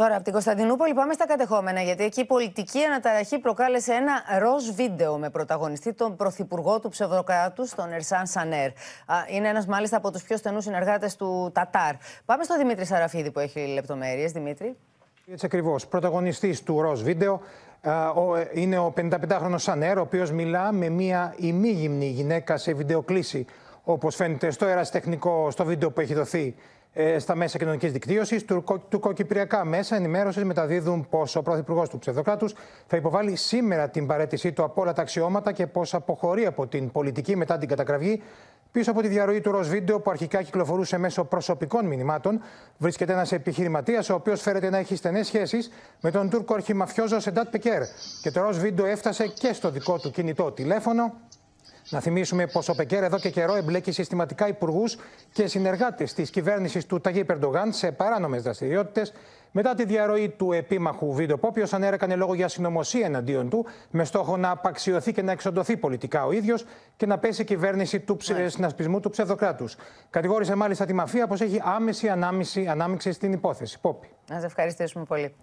Τώρα από την Κωνσταντινούπολη πάμε στα κατεχόμενα, γιατί εκεί η πολιτική αναταραχή προκάλεσε ένα ροζ βίντεο με πρωταγωνιστή τον πρωθυπουργό του ψευδοκράτου, τον Ερσάν Σανέρ. Είναι ένας μάλιστα από τους πιο στενούς συνεργάτες του Τατάρ. Πάμε στο Δημήτρη Σαραφίδη που έχει λεπτομέρειες. Δημήτρη. Έτσι ακριβώς. Πρωταγωνιστής του ροζ βίντεο είναι ο 55χρονο Σανέρ, ο οποίος μιλά με μία ημίγυμνη γυναίκα σε βιντεοκλήση όπως φαίνεται στο ερασιτεχνικό, στο βίντεο που έχει δοθεί ε, στα μέσα κοινωνικής δικτύωσης, τουρκοκυπριακά μέσα ενημέρωσης μεταδίδουν πω ο πρωθυπουργός του ψευδοκράτους θα υποβάλει σήμερα την παρέτησή του από όλα τα αξιώματα και πω αποχωρεί από την πολιτική μετά την κατακραυγή Πίσω από τη διαρροή του ροζ βίντεο που αρχικά κυκλοφορούσε μέσω προσωπικών μηνυμάτων, βρίσκεται ένας επιχειρηματίας ο οποίος φέρεται να έχει στενές σχέσεις με τον Τούρκο αρχιμαφιόζο Σεντάτ Πεκέρ. Και το ροζ βίντεο έφτασε και στο δικό του κινητό τηλέφωνο να θυμίσουμε πως ο Πεκέρ εδώ και καιρό εμπλέκει συστηματικά υπουργούς και συνεργάτες της κυβέρνησης του Ταγί Περντογάν σε παράνομες δραστηριότητες μετά τη διαρροή του επίμαχου βίντεο Πόπιο, ανέρεκανε λόγο για συνωμοσία εναντίον του, με στόχο να απαξιωθεί και να εξοντωθεί πολιτικά ο ίδιος και να πέσει η κυβέρνηση του ψε... Ναι. συνασπισμού του ψευδοκράτους. Κατηγόρησε μάλιστα τη μαφία πως έχει άμεση ανάμιξη, στην υπόθεση. Πόπι. Να ευχαριστήσουμε πολύ.